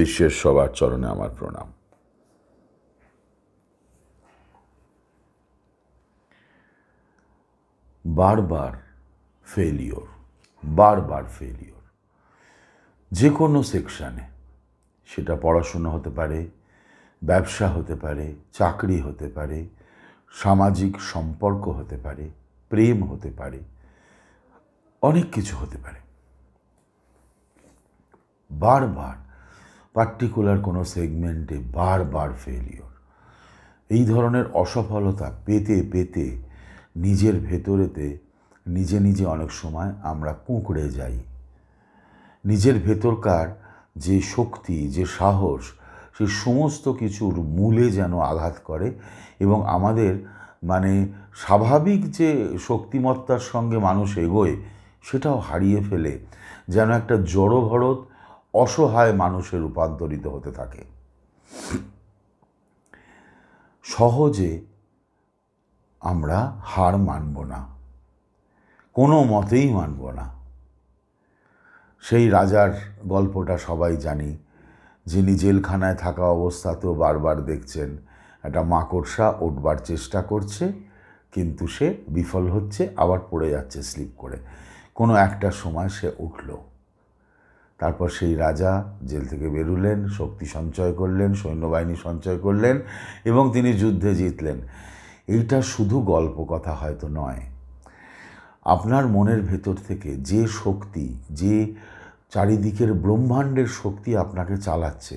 বিশ্বের সবার চরণে আমার প্রণাম বারবার ফেলিওর বারবার ফেলিওর যে কোনো সেকশানে সেটা পড়াশোনা হতে পারে ব্যবসা হতে পারে চাকরি হতে পারে সামাজিক সম্পর্ক হতে পারে প্রেম হতে পারে অনেক কিছু হতে পারে বারবার পার্টিকুলার কোনো সেগমেন্টে বারবার ফেলিওর এই ধরনের অসফলতা পেতে পেতে নিজের ভেতরেতে নিজে নিজে অনেক সময় আমরা কুঁকড়ে যাই নিজের ভেতরকার যে শক্তি যে সাহস সে সমস্ত কিছুর মূলে যেন আঘাত করে এবং আমাদের মানে স্বাভাবিক যে শক্তিমত্তার সঙ্গে মানুষ এগোয় সেটাও হারিয়ে ফেলে যেন একটা জড়ভরত অসহায় মানুষে রূপান্তরিত হতে থাকে সহজে আমরা হার মানব না কোনো মতেই মানব না সেই রাজার গল্পটা সবাই জানি যিনি জেলখানায় থাকা অবস্থাতেও বারবার দেখছেন একটা মাকড়সা উঠবার চেষ্টা করছে কিন্তু সে বিফল হচ্ছে আবার পড়ে যাচ্ছে স্লিপ করে কোনো একটা সময় সে উঠলো তারপর সেই রাজা জেল থেকে বেরুলেন শক্তি সঞ্চয় করলেন সৈন্যবাহিনী সঞ্চয় করলেন এবং তিনি যুদ্ধে জিতলেন এইটা শুধু গল্প কথা হয়তো নয় আপনার মনের ভেতর থেকে যে শক্তি যে চারিদিকের ব্রহ্মাণ্ডের শক্তি আপনাকে চালাচ্ছে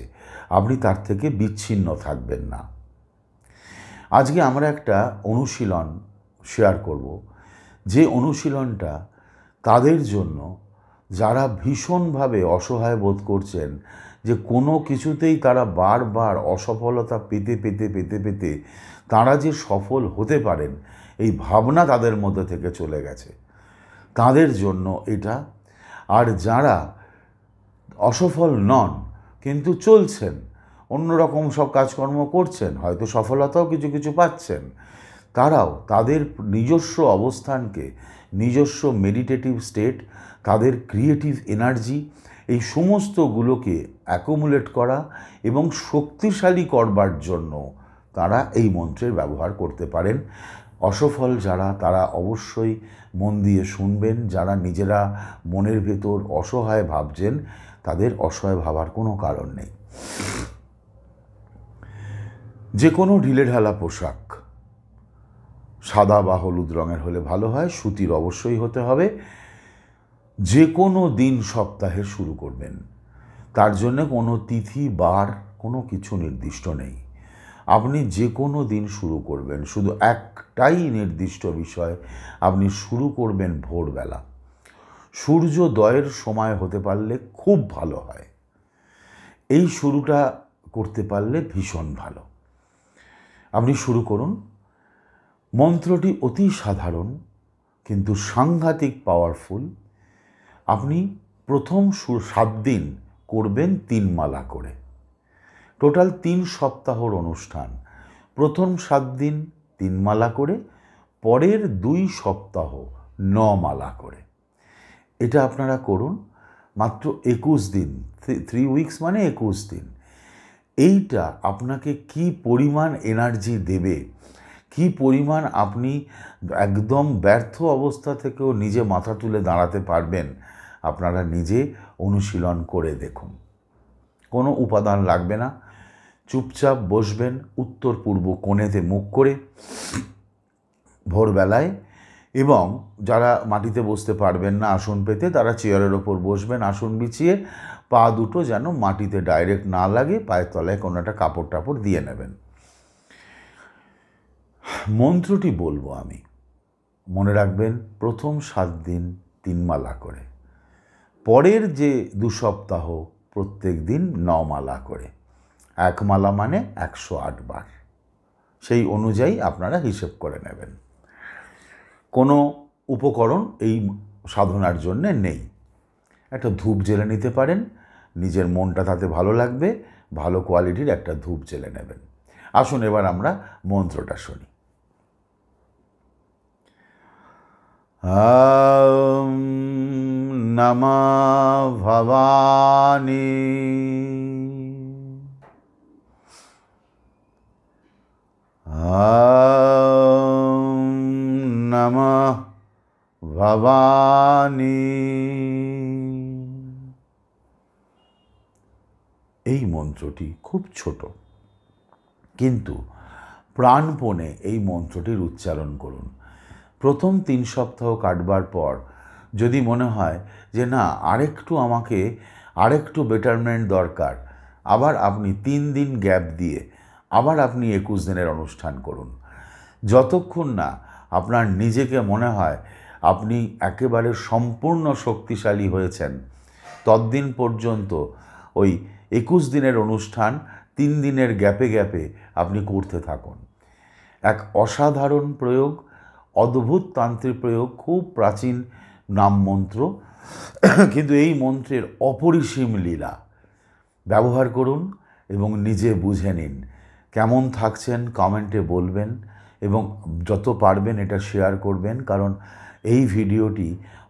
আপনি তার থেকে বিচ্ছিন্ন থাকবেন না আজকে আমরা একটা অনুশীলন শেয়ার করব যে অনুশীলনটা তাদের জন্য যারা ভীষণভাবে অসহায় বোধ করছেন যে কোনো কিছুতেই তারা বারবার অসফলতা পেতে পেতে পেতে পেতে তারা যে সফল হতে পারেন এই ভাবনা তাদের মধ্যে থেকে চলে গেছে তাদের জন্য এটা আর যারা অসফল নন কিন্তু চলছেন অন্যরকম সব কাজকর্ম করছেন হয়তো সফলতাও কিছু কিছু পাচ্ছেন তারাও তাদের নিজস্ব অবস্থানকে নিজস্ব মেডিটেটিভ স্টেট তাদের ক্রিয়েটিভ এনার্জি এই সমস্তগুলোকে অ্যাকোমুলেট করা এবং শক্তিশালী করবার জন্য তারা এই মন্ত্রের ব্যবহার করতে পারেন অসফল যারা তারা অবশ্যই মন দিয়ে শুনবেন যারা নিজেরা মনের ভেতর অসহায় ভাবছেন তাদের অসহায় ভাবার কোনো কারণ নেই যে কোনো ঢিলেঢালা পোশাক সাদা বা হলুদ রঙের হলে ভালো হয় সুতির অবশ্যই হতে হবে যে কোনো দিন সপ্তাহে শুরু করবেন তার জন্য কোনো তিথি বার কোনো কিছু নির্দিষ্ট নেই আপনি যে কোনো দিন শুরু করবেন শুধু একটাই নির্দিষ্ট বিষয় আপনি শুরু করবেন ভোরবেলা সূর্যোদয়ের সময় হতে পারলে খুব ভালো হয় এই শুরুটা করতে পারলে ভীষণ ভালো আপনি শুরু করুন মন্ত্রটি অতি সাধারণ কিন্তু সাংঘাতিক পাওয়ারফুল আপনি প্রথম সাত দিন করবেন তিন মালা করে টোটাল তিন সপ্তাহর অনুষ্ঠান প্রথম সাত দিন তিন মালা করে পরের দুই সপ্তাহ ন মালা করে এটা আপনারা করুন মাত্র একুশ দিন থ্রি উইকস মানে একুশ দিন এইটা আপনাকে কি পরিমাণ এনার্জি দেবে কি পরিমাণ আপনি একদম ব্যর্থ অবস্থা থেকেও নিজে মাথা তুলে দাঁড়াতে পারবেন আপনারা নিজে অনুশীলন করে দেখুন কোনো উপাদান লাগবে না চুপচাপ বসবেন উত্তর পূর্ব কোণেতে মুখ করে ভোরবেলায় এবং যারা মাটিতে বসতে পারবেন না আসন পেতে তারা চেয়ারের ওপর বসবেন আসন বিছিয়ে পা দুটো যেন মাটিতে ডাইরেক্ট না লাগে পায়ের তলায় কোনো একটা কাপড় টাপড় দিয়ে নেবেন মন্ত্রটি বলবো আমি মনে রাখবেন প্রথম সাত দিন তিন মালা করে পরের যে দু সপ্তাহ প্রত্যেক দিন ন মালা করে এক মালা মানে একশো বার সেই অনুযায়ী আপনারা হিসেব করে নেবেন কোনো উপকরণ এই সাধনার জন্যে নেই একটা ধূপ জেলে নিতে পারেন নিজের মনটা তাতে ভালো লাগবে ভালো কোয়ালিটির একটা ধূপ জেলে নেবেন আসুন এবার আমরা মন্ত্রটা শুনি ॐ नमः भवानी ॐ नमः ভবানী এই মন্ত্রটি খুব ছোট কিন্তু প্রাণপণে এই মন্ত্রটির উচ্চারণ করুন প্রথম তিন সপ্তাহ কাটবার পর যদি মনে হয় যে না আরেকটু আমাকে আরেকটু বেটারমেন্ট দরকার আবার আপনি তিন দিন গ্যাপ দিয়ে আবার আপনি একুশ দিনের অনুষ্ঠান করুন যতক্ষণ না আপনার নিজেকে মনে হয় আপনি একেবারে সম্পূর্ণ শক্তিশালী হয়েছেন তদ্দিন পর্যন্ত ওই একুশ দিনের অনুষ্ঠান তিন দিনের গ্যাপে গ্যাপে আপনি করতে থাকুন এক অসাধারণ প্রয়োগ অদ্ভুত তান্ত্রিক প্রয়োগ খুব প্রাচীন নাম মন্ত্র কিন্তু এই মন্ত্রের অপরিসীম লীলা ব্যবহার করুন এবং নিজে বুঝে নিন কেমন থাকছেন কমেন্টে বলবেন এবং যত পারবেন এটা শেয়ার করবেন কারণ এই ভিডিওটি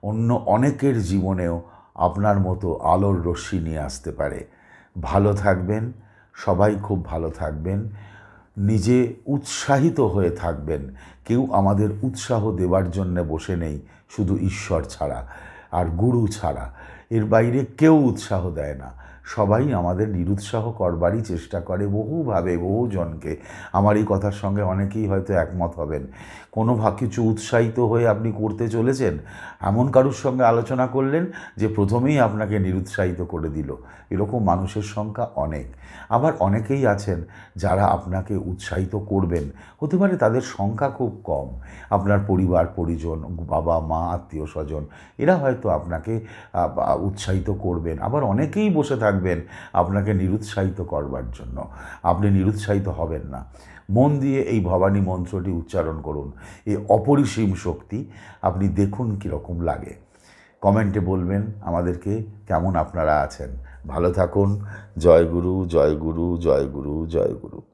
অন্য অনেকের জীবনেও আপনার মতো আলোর রশ্মি নিয়ে আসতে পারে ভালো থাকবেন সবাই খুব ভালো থাকবেন নিজে উৎসাহিত হয়ে থাকবেন কেউ আমাদের উৎসাহ দেওয়ার জন্যে বসে নেই শুধু ঈশ্বর ছাড়া আর গুরু ছাড়া এর বাইরে কেউ উৎসাহ দেয় না সবাই আমাদের নিরুৎসাহ করবারই চেষ্টা করে বহুভাবে বহুজনকে আমার এই কথার সঙ্গে অনেকেই হয়তো একমত হবেন কোনো কিছু উৎসাহিত হয়ে আপনি করতে চলেছেন এমন কারুর সঙ্গে আলোচনা করলেন যে প্রথমেই আপনাকে নিরুৎসাহিত করে দিল এরকম মানুষের সংখ্যা অনেক আবার অনেকেই আছেন যারা আপনাকে উৎসাহিত করবেন হতে পারে তাদের সংখ্যা খুব কম আপনার পরিবার পরিজন বাবা মা আত্মীয় স্বজন এরা হয়তো আপনাকে উৎসাহিত করবেন আবার অনেকেই বসে থাকবেন থাকবেন আপনাকে নিরুৎসাহিত করবার জন্য আপনি নিরুৎসাহিত হবেন না মন দিয়ে এই ভবানী মন্ত্রটি উচ্চারণ করুন এই অপরিসীম শক্তি আপনি দেখুন কীরকম লাগে কমেন্টে বলবেন আমাদেরকে কেমন আপনারা আছেন ভালো থাকুন জয় গুরু জয় গুরু জয় গুরু জয় গুরু